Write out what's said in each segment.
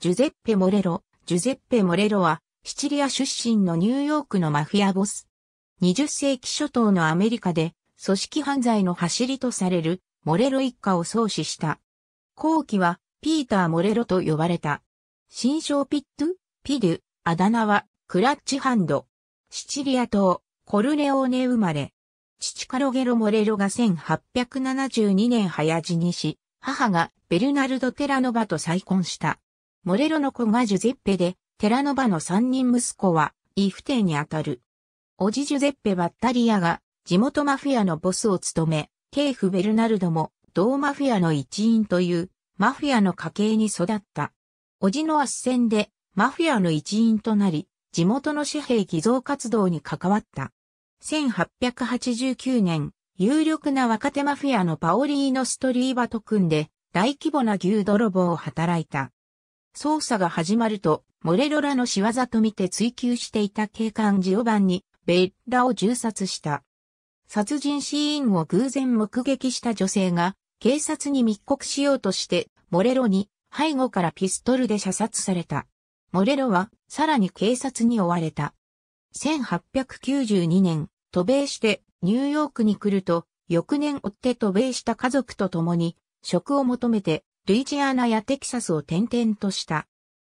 ジュゼッペ・モレロ。ジュゼッペ・モレロは、シチリア出身のニューヨークのマフィアボス。20世紀初頭のアメリカで、組織犯罪の走りとされる、モレロ一家を創始した。後期は、ピーター・モレロと呼ばれた。新章ピット、ピデュ、あだ名は、クラッチハンド。シチリア島、コルレオーネ生まれ。父カロゲロ・モレロが1872年早死にし、母がベルナルド・テラノバと再婚した。モレロの子がジュゼッペで、テラノバの三人息子は、イフテにあたる。おじジュゼッペ・バッタリアが、地元マフィアのボスを務め、ケーフ・ベルナルドも、同マフィアの一員という、マフィアの家系に育った。おじの圧旋で、マフィアの一員となり、地元の紙幣偽造活動に関わった。1889年、有力な若手マフィアのパオリーノ・ストリーバと組んで、大規模な牛泥棒を働いた。捜査が始まると、モレロラの仕業と見て追求していた警官ジオバンに、ベッラを銃殺した。殺人シーンを偶然目撃した女性が、警察に密告しようとして、モレロに背後からピストルで射殺された。モレロは、さらに警察に追われた。1892年、渡米してニューヨークに来ると、翌年追って渡米した家族と共に、職を求めてルイジアナやテキサスを転々とした。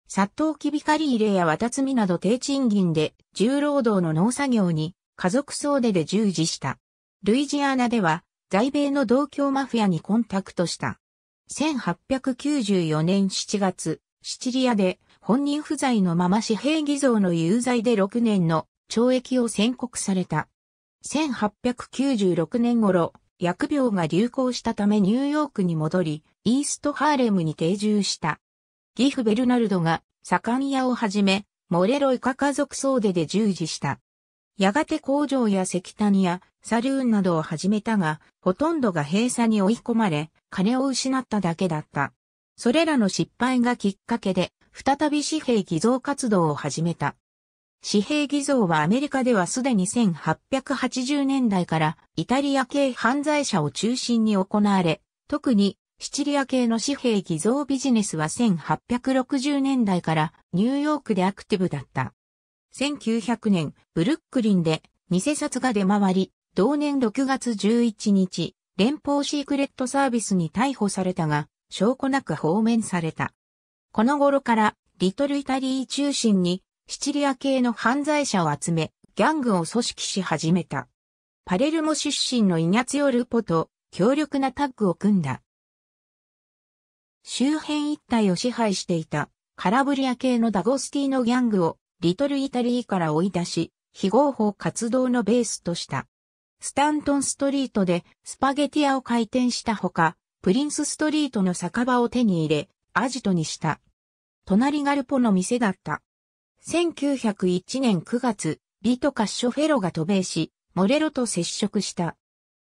殺到キビカリ入れや渡積みなど低賃金で重労働の農作業に家族総出で従事した。ルイジアナでは在米の同郷マフィアにコンタクトした。1894年7月、シチリアで本人不在のまま紙幣偽造の有罪で6年の懲役を宣告された。1896年頃、疫病が流行したためニューヨークに戻り、イーストハーレムに定住した。ギフ・ベルナルドが、左官屋をはじめ、モレロイカ家族総出で従事した。やがて工場や石炭やサルーンなどを始めたが、ほとんどが閉鎖に追い込まれ、金を失っただけだった。それらの失敗がきっかけで、再び紙幣偽造活動を始めた。紙幣偽造はアメリカではすでに1880年代からイタリア系犯罪者を中心に行われ、特にシチリア系の紙幣偽造ビジネスは1860年代からニューヨークでアクティブだった。1900年、ブルックリンで偽札が出回り、同年6月11日、連邦シークレットサービスに逮捕されたが、証拠なく放免された。この頃から、リトルイタリー中心にシチリア系の犯罪者を集め、ギャングを組織し始めた。パレルモ出身のイニャツヨ・ルポと強力なタッグを組んだ。周辺一帯を支配していたカラブリア系のダゴスティーノギャングをリトルイタリーから追い出し、非合法活動のベースとした。スタントンストリートでスパゲティアを開店したほか、プリンスストリートの酒場を手に入れ、アジトにした。隣がルポの店だった。1901年9月、ビトカッショフェロが渡米し、モレロと接触した。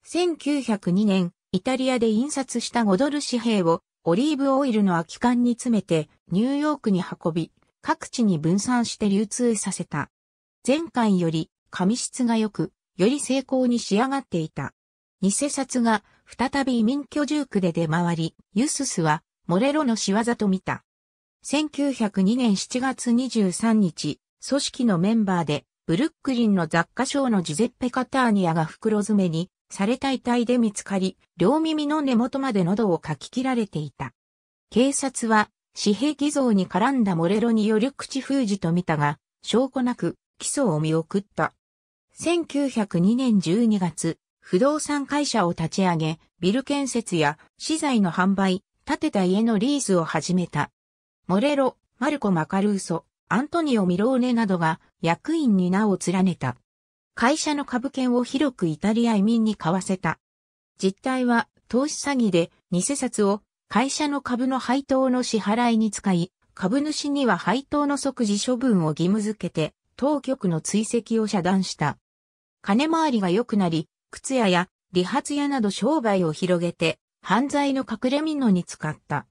1902年、イタリアで印刷した5ドル紙幣をオリーブオイルの空き缶に詰めてニューヨークに運び、各地に分散して流通させた。前回より紙質が良く、より精巧に仕上がっていた。偽札が再び移民居住区で出回り、ユススはモレロの仕業と見た。1902年7月23日、組織のメンバーで、ブルックリンの雑貨商のジゼッペ・カターニアが袋詰めにされた遺体で見つかり、両耳の根元まで喉をかき切られていた。警察は、紙幣偽造に絡んだモレロによる口封じと見たが、証拠なく、起訴を見送った。1902年12月、不動産会社を立ち上げ、ビル建設や資材の販売、建てた家のリースを始めた。モレロ、マルコ・マカルーソ、アントニオ・ミローネなどが役員に名を連ねた。会社の株券を広くイタリア移民に買わせた。実態は投資詐欺で偽札を会社の株の配当の支払いに使い、株主には配当の即時処分を義務づけて、当局の追跡を遮断した。金回りが良くなり、靴屋や理髪屋など商売を広げて、犯罪の隠れ蓑に使った。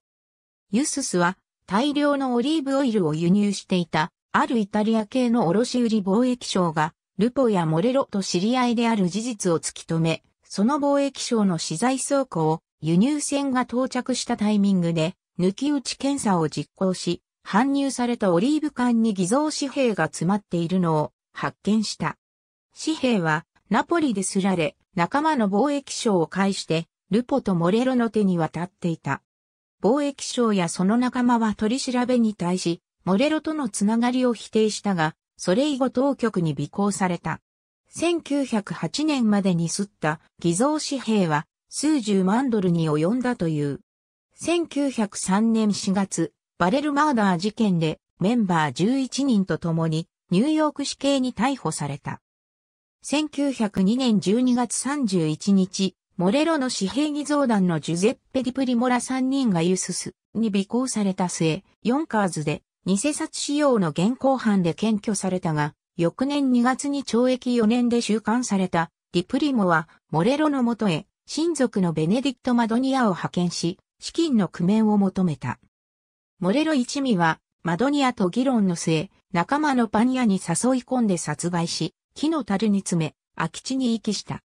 ユススは大量のオリーブオイルを輸入していた、あるイタリア系の卸売貿易商が、ルポやモレロと知り合いである事実を突き止め、その貿易商の資材倉庫を輸入船が到着したタイミングで、抜き打ち検査を実行し、搬入されたオリーブ缶に偽造紙幣が詰まっているのを発見した。紙幣はナポリですられ、仲間の貿易商を介して、ルポとモレロの手に渡っていた。貿易商やその仲間は取り調べに対し、モレロとのつながりを否定したが、それ以後当局に尾行された。1908年までに吸った偽造紙幣は数十万ドルに及んだという。1903年4月、バレルマーダー事件でメンバー11人と共にニューヨーク市警に逮捕された。1902年12月31日、モレロの紙幣偽造団のジュゼッペ・ディプリモラ3人がユススに尾行された末、ヨンカーズで偽札使用の現行犯で検挙されたが、翌年2月に懲役4年で収監されたディプリモはモレロのもとへ親族のベネディクト・マドニアを派遣し、資金の工面を求めた。モレロ一味はマドニアと議論の末、仲間のパニアに誘い込んで殺害し、木の樽に詰め、空き地に遺棄した。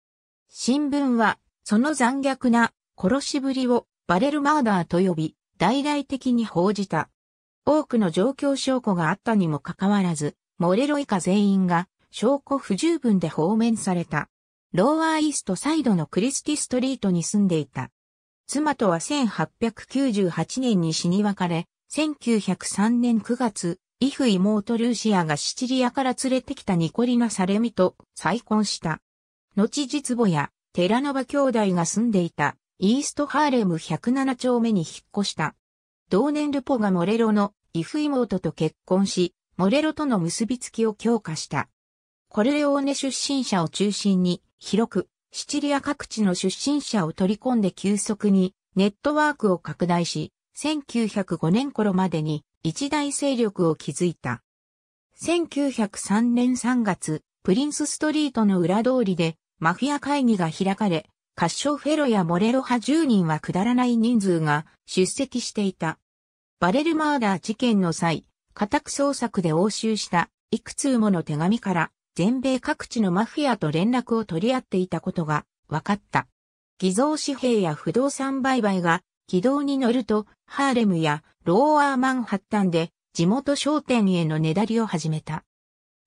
新聞はその残虐な殺しぶりをバレルマーダーと呼び、大々的に報じた。多くの状況証拠があったにもかかわらず、モレロ以下全員が証拠不十分で放免された。ローアーイーストサイドのクリスティストリートに住んでいた。妻とは1898年に死に別れ、1903年9月、イフ妹ルーシアがシチリアから連れてきたニコリナ・サレミと再婚した。後実母や寺ノ場兄弟が住んでいたイーストハーレム107丁目に引っ越した。同年ルポがモレロのイフ妹と結婚し、モレロとの結びつきを強化した。コルレオーネ出身者を中心に広くシチリア各地の出身者を取り込んで急速にネットワークを拡大し、1905年頃までに一大勢力を築いた。1903年3月、プリンスストリートの裏通りでマフィア会議が開かれ、カッショフェロやモレロ派10人はくだらない人数が出席していた。バレルマーダー事件の際、家宅捜索で押収したいくつもの手紙から全米各地のマフィアと連絡を取り合っていたことが分かった。偽造紙幣や不動産売買が軌道に乗るとハーレムやローアーマンハッタンで地元商店へのねだりを始めた。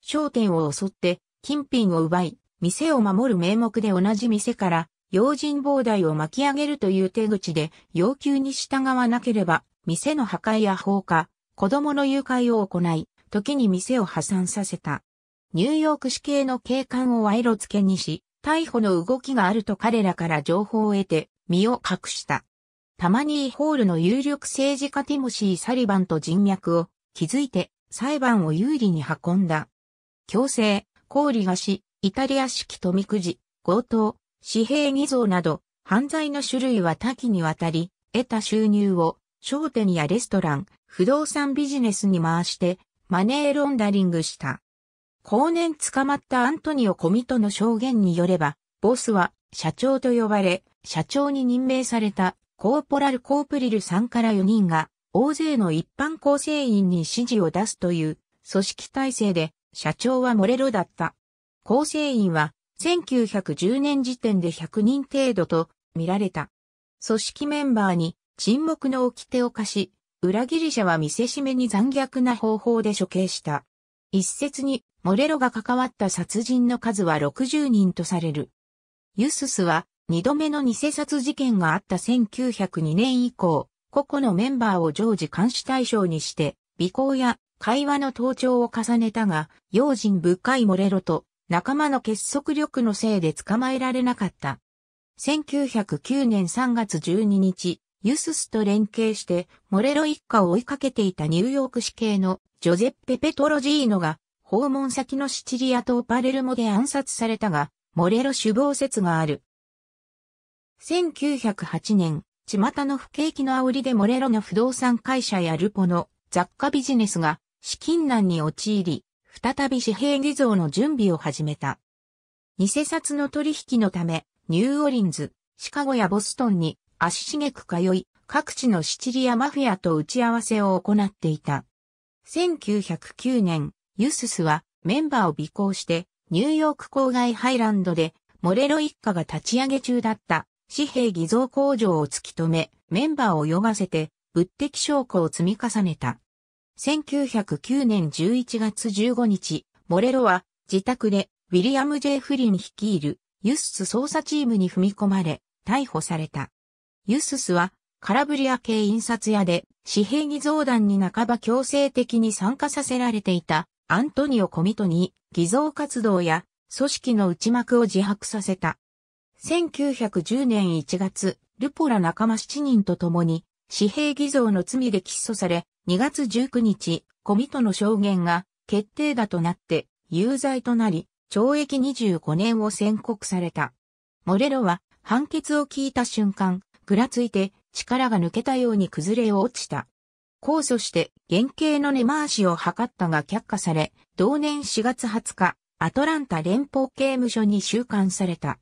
商店を襲って金品を奪い、店を守る名目で同じ店から、用心棒代を巻き上げるという手口で、要求に従わなければ、店の破壊や放火、子供の誘拐を行い、時に店を破産させた。ニューヨーク市警の警官を賄賂付けにし、逮捕の動きがあると彼らから情報を得て、身を隠した。たまにホールの有力政治家ティモシー・サリバンと人脈を築いて裁判を有利に運んだ。強制、氷菓子、し、イタリア式富くじ、強盗、紙幣偽造など、犯罪の種類は多岐にわたり、得た収入を、商店やレストラン、不動産ビジネスに回して、マネーロンダリングした。後年捕まったアントニオ・コミトの証言によれば、ボスは社長と呼ばれ、社長に任命されたコーポラル・コープリルさんから4人が、大勢の一般構成員に指示を出すという組織体制で、社長はモレロだった。構成員は1910年時点で100人程度と見られた。組織メンバーに沈黙の掟を課し、裏切り者は見せしめに残虐な方法で処刑した。一説にモレロが関わった殺人の数は60人とされる。ユススは二度目の偽殺事件があった1902年以降、個々のメンバーを常時監視対象にして、尾行や会話の盗聴を重ねたが、用心深いモレロと仲間の結束力のせいで捕まえられなかった。1909年3月12日、ユススと連携して、モレロ一家を追いかけていたニューヨーク市警のジョゼッペ・ペトロジーノが、訪問先のシチリア島パレルモで暗殺されたが、モレロ首謀説がある。1908年、巷の不景気の煽りでモレロの不動産会社やルポの雑貨ビジネスが資金難に陥り、再び紙幣偽造の準備を始めた。偽札の取引のため、ニューオリンズ、シカゴやボストンに足しげく通い、各地のシチリアマフィアと打ち合わせを行っていた。1909年、ユススはメンバーを尾行して、ニューヨーク郊外ハイランドで、モレロ一家が立ち上げ中だった紙幣偽造工場を突き止め、メンバーを泳がせて、物的証拠を積み重ねた。1909年11月15日、モレロは自宅でウィリアム・ジェイ・フリン率いるユスス捜査チームに踏み込まれ逮捕された。ユススはカラブリア系印刷屋で紙幣偽造団に半ば強制的に参加させられていたアントニオ・コミトに偽造活動や組織の内幕を自白させた。1910年1月、ルポラ仲間7人と共に紙幣偽造の罪で起訴され、2月19日、コミトの証言が決定打となって有罪となり、懲役25年を宣告された。モレロは判決を聞いた瞬間、ぐらついて力が抜けたように崩れ落ちた。控訴して原型の根回しを図ったが却下され、同年4月20日、アトランタ連邦刑務所に収監された。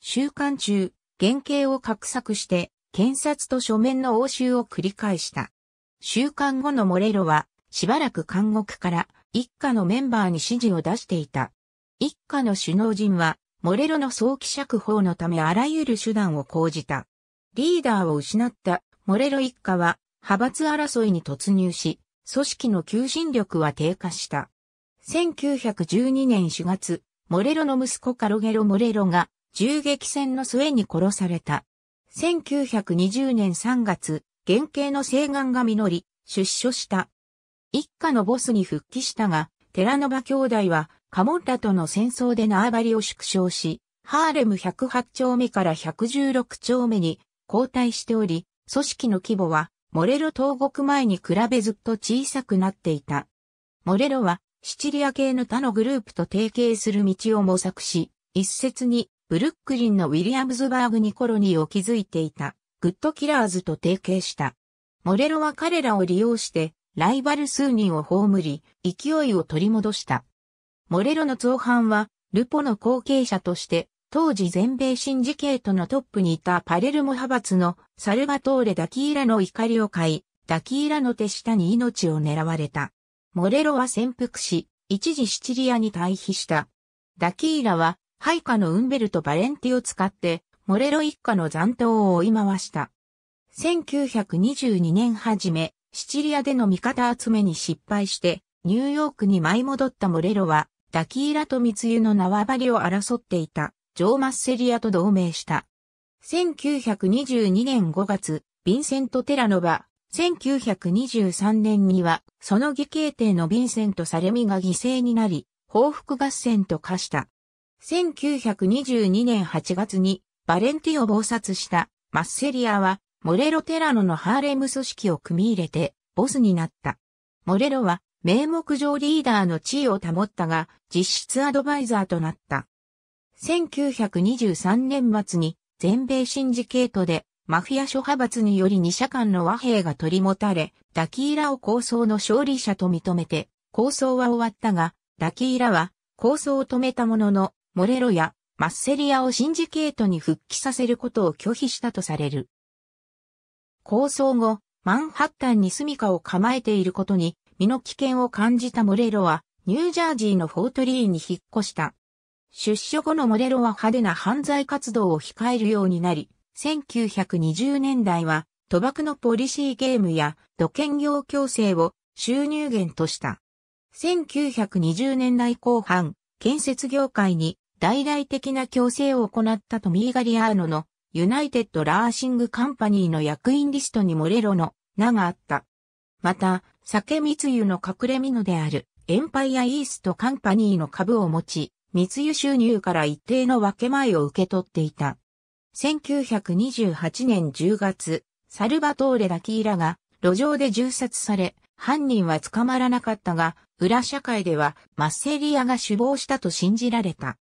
収監中、原型を画策して検察と書面の応酬を繰り返した。週刊後のモレロは、しばらく監獄から一家のメンバーに指示を出していた。一家の首脳陣は、モレロの早期釈放のためあらゆる手段を講じた。リーダーを失ったモレロ一家は、派閥争いに突入し、組織の求心力は低下した。1912年4月、モレロの息子カロゲロ・モレロが銃撃戦の末に殺された。1920年3月、原型の請願が実り、出所した。一家のボスに復帰したが、寺ノ場兄弟は、カモンラとの戦争で縄張りを縮小し、ハーレム108丁目から116丁目に交代しており、組織の規模は、モレロ投獄前に比べずっと小さくなっていた。モレロは、シチリア系の他のグループと提携する道を模索し、一説にブルックリンのウィリアムズバーグにコロニーを築いていた、グッドキラーズと提携した。モレロは彼らを利用して、ライバル数人を葬り、勢いを取り戻した。モレロの造反は、ルポの後継者として、当時全米新事系とのトップにいたパレルモ派閥のサルバトーレ・ダキーラの怒りを買い、ダキーラの手下に命を狙われた。モレロは潜伏し、一時シチリアに退避した。ダキーラは配下のウンベルト・バレンティを使って、モレロ一家の残党を追い回した。1922年初め、シチリアでの味方集めに失敗して、ニューヨークに舞い戻ったモレロは、ダキーラと密輸の縄張りを争っていた、ジョー・マッセリアと同盟した。1922年5月、ヴィンセント・テラノバ、1923年には、その義兄弟のヴィンセント・サレミが犠牲になり、報復合戦と化した。1922年8月にバレンティを謀殺したマッセリアはモレロ・テラノのハーレム組織を組み入れてボスになった。モレロは名目上リーダーの地位を保ったが実質アドバイザーとなった。1923年末に全米シンジケートでマフィア諸派閥により二社間の和平が取り持たれ、ダキーラを構想の勝利者と認めて、構想は終わったが、ダキーラは構想を止めたものの、モレロやマッセリアをシンジケートに復帰させることを拒否したとされる。構想後、マンハッタンに住処を構えていることに身の危険を感じたモレロはニュージャージーのフォートリーに引っ越した。出所後のモレロは派手な犯罪活動を控えるようになり、1920年代は賭博のポリシーゲームや土建業強制を収入源とした。1920年代後半、建設業界に大々的な強制を行ったトミー・ガリアーノのユナイテッド・ラーシング・カンパニーの役員リストにモレロの名があった。また、酒密輸の隠れ蓑であるエンパイア・イースト・カンパニーの株を持ち、密輸収入から一定の分け前を受け取っていた。1928年10月、サルバトーレ・ダキーラが路上で銃殺され、犯人は捕まらなかったが、裏社会ではマッセリアが首謀したと信じられた。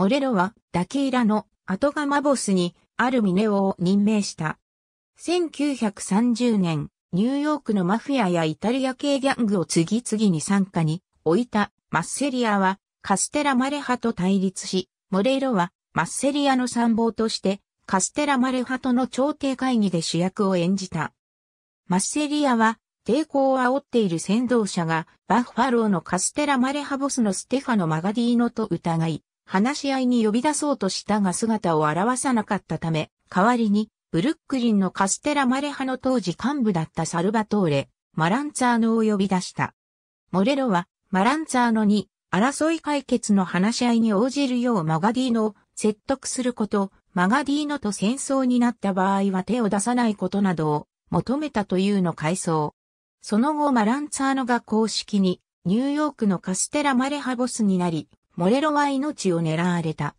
モレロはダキーラの後釜ボスにあるミネオを任命した。1930年、ニューヨークのマフィアやイタリア系ギャングを次々に参加に置いたマッセリアはカステラマレハと対立し、モレロはマッセリアの参謀としてカステラマレハとの朝廷会議で主役を演じた。マッセリアは抵抗を煽っている先導者がバッファローのカステラマレハボスのステファノ・マガディーノと疑い、話し合いに呼び出そうとしたが姿を現さなかったため、代わりに、ブルックリンのカステラマレハの当時幹部だったサルバトーレ、マランツァーノを呼び出した。モレロは、マランツァーノに、争い解決の話し合いに応じるようマガディーノを説得すること、マガディーノと戦争になった場合は手を出さないことなどを求めたというの回想。その後マランツァーノが公式にニューヨークのカステラマレハボスになり、モレロが命を狙われた。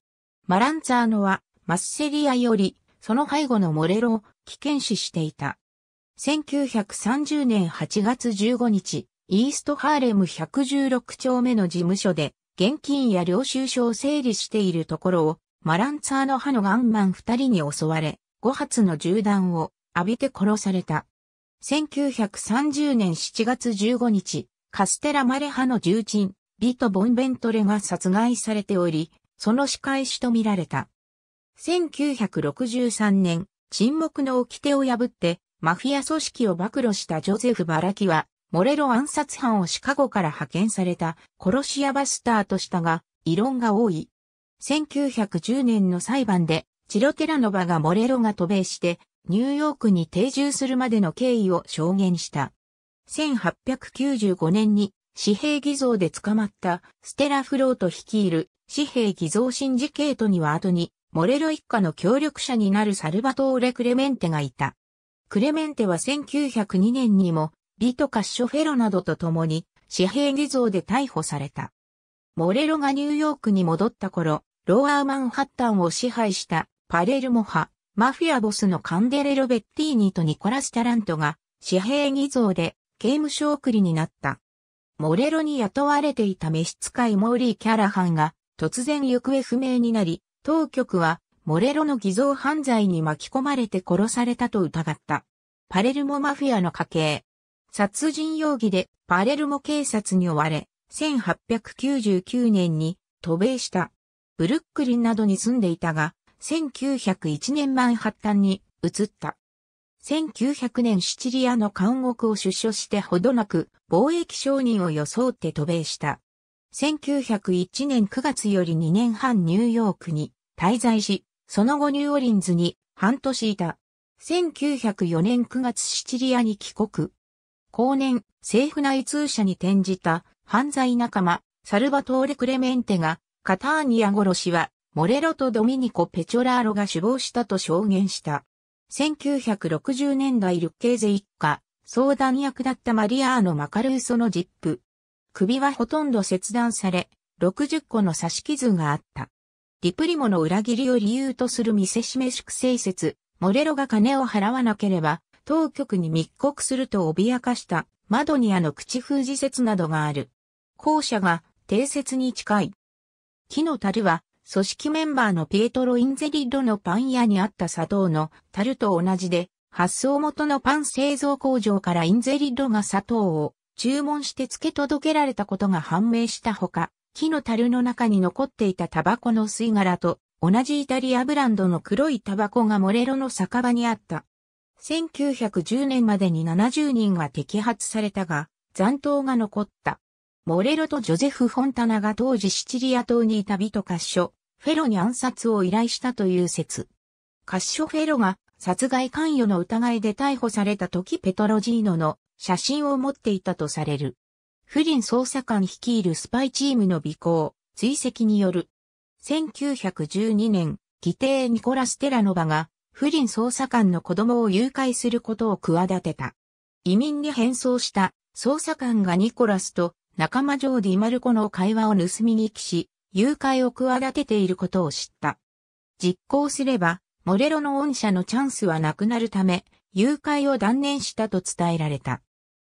マランツァーノはマッセリアよりその背後のモレロを危険視していた。1930年8月15日、イーストハーレム116丁目の事務所で現金や領収書を整理しているところをマランツァーノ派のガンマン二人に襲われ、5発の銃弾を浴びて殺された。1930年7月15日、カステラマレ派の重鎮、ビト・ボンベントレが殺害されており、その仕返しとみられた。1963年、沈黙の掟を破って、マフィア組織を暴露したジョゼフ・バラキは、モレロ暗殺犯をシカゴから派遣された殺し屋バスターとしたが、異論が多い。1910年の裁判で、チロテラノバがモレロが渡米して、ニューヨークに定住するまでの経緯を証言した。1895年に紙幣偽造で捕まったステラフロート率いる紙幣偽造シンジケートには後にモレロ一家の協力者になるサルバトーレ・クレメンテがいた。クレメンテは1902年にもビト・カッショフェロなどと共に紙幣偽造で逮捕された。モレロがニューヨークに戻った頃、ローアーマンハッタンを支配したパレルモ派、マフィアボスのカンデレロ・ベッティーニとニコラス・タラントが紙幣偽造で刑務所送りになった。モレロに雇われていた召使いモーリー・キャラハンが突然行方不明になり、当局はモレロの偽造犯罪に巻き込まれて殺されたと疑った。パレルモマフィアの家系。殺人容疑でパレルモ警察に追われ、1899年に渡米した。ブルックリンなどに住んでいたが、1901年マンハッタンに移った。1900年シチリアの監獄を出所してほどなく、貿易商人を装って渡米した。1901年9月より2年半ニューヨークに滞在し、その後ニューオリンズに半年いた。1904年9月シチリアに帰国。後年、政府内通者に転じた犯罪仲間、サルバトーレ・クレメンテが、カターニア殺しは、モレロとドミニコ・ペチョラーロが死亡したと証言した。1960年代ルッケーゼ一家、相談役だったマリアーノ・マカルーソのジップ。首はほとんど切断され、60個の刺し傷があった。リプリモの裏切りを理由とする見せしめ粛清説、モレロが金を払わなければ、当局に密告すると脅かした、マドニアの口封じ説などがある。後者が定説に近い。木の樽は組織メンバーのピエトロ・インゼリッドのパン屋にあった砂糖の樽と同じで、発送元のパン製造工場からインゼリッドが砂糖を注文して付け届けられたことが判明したほか、木の樽の中に残っていたタバコの吸い殻と同じイタリアブランドの黒いタバコがモレロの酒場にあった。1910年までに70人が摘発されたが、残党が残った。モレロとジョゼフ・フォンタナが当時シチリア島にいた美と合所、フェロに暗殺を依頼したという説。カッショフェロが殺害関与の疑いで逮捕された時ペトロジーノの写真を持っていたとされる。フリン捜査官率いるスパイチームの尾行、追跡による。1912年、議定ニコラス・テラノバが、フリン捜査官の子供を誘拐することを企てた。移民に変装した捜査官がニコラスと仲間ジョーディ・マルコの会話を盗み聞きし、誘拐を企てていることを知った。実行すれば、モレロの恩赦のチャンスはなくなるため、誘拐を断念したと伝えられた。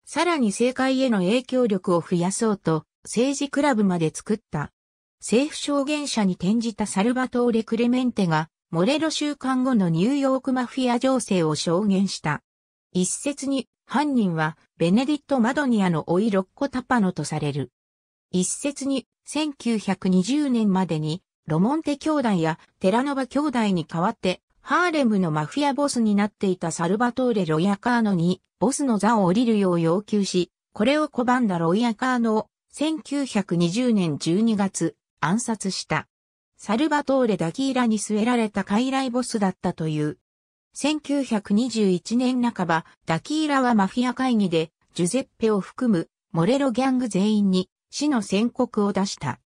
さらに政界への影響力を増やそうと、政治クラブまで作った。政府証言者に転じたサルバトーレ・クレメンテが、モレロ週間後のニューヨークマフィア情勢を証言した。一説に、犯人は、ベネディット・マドニアのオいロッコ・タパノとされる。一説に、1920年までにロモンテ兄弟やテラノバ兄弟に代わってハーレムのマフィアボスになっていたサルバトーレ・ロイアカーノにボスの座を降りるよう要求し、これを拒んだロイアカーノを1920年12月暗殺した。サルバトーレ・ダキーラに据えられた傀儡ボスだったという。1921年半ば、ダキーラはマフィア会議でジュゼッペを含むモレロギャング全員に死の宣告を出した。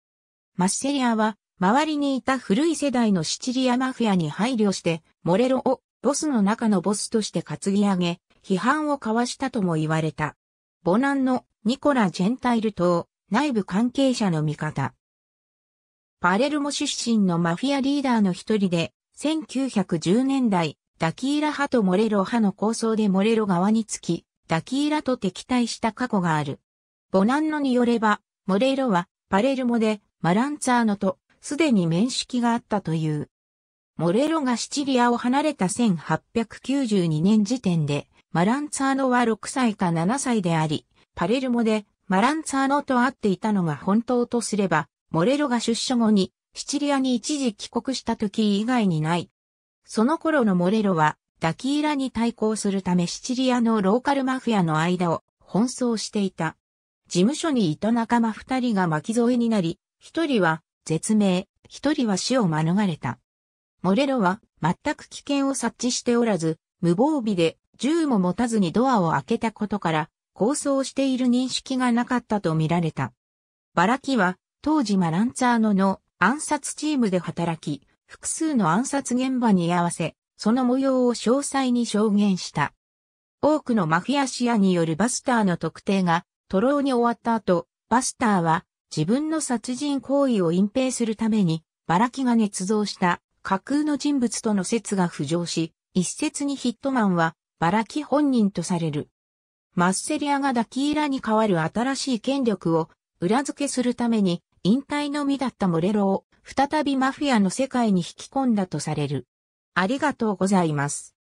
マッセリアは、周りにいた古い世代のシチリアマフィアに配慮して、モレロをボスの中のボスとして担ぎ上げ、批判を交わしたとも言われた。ボナンのニコラ・ジェンタイル等、内部関係者の味方。パレルモ出身のマフィアリーダーの一人で、1910年代、ダキーラ派とモレロ派の構想でモレロ側につき、ダキーラと敵対した過去がある。ボナンノによれば、モレイロはパレルモでマランツァーノとすでに面識があったという。モレロがシチリアを離れた1892年時点で、マランツァーノは6歳か7歳であり、パレルモでマランツァーノと会っていたのが本当とすれば、モレロが出所後にシチリアに一時帰国した時以外にない。その頃のモレロは、ダキーラに対抗するためシチリアのローカルマフィアの間を奔走していた。事務所にいた仲間二人が巻き添えになり、一人は絶命、一人は死を免れた。モレロは全く危険を察知しておらず、無防備で銃も持たずにドアを開けたことから、構想している認識がなかったと見られた。バラキは当時マランツァーノの暗殺チームで働き、複数の暗殺現場に居合わせ、その模様を詳細に証言した。多くのマフィアシアによるバスターの特定が徒労に終わった後、バスターは自分の殺人行為を隠蔽するために、バラキが捏造した架空の人物との説が浮上し、一説にヒットマンはバラキ本人とされる。マッセリアがダキーラに代わる新しい権力を裏付けするために引退のみだったモレロを再びマフィアの世界に引き込んだとされる。ありがとうございます。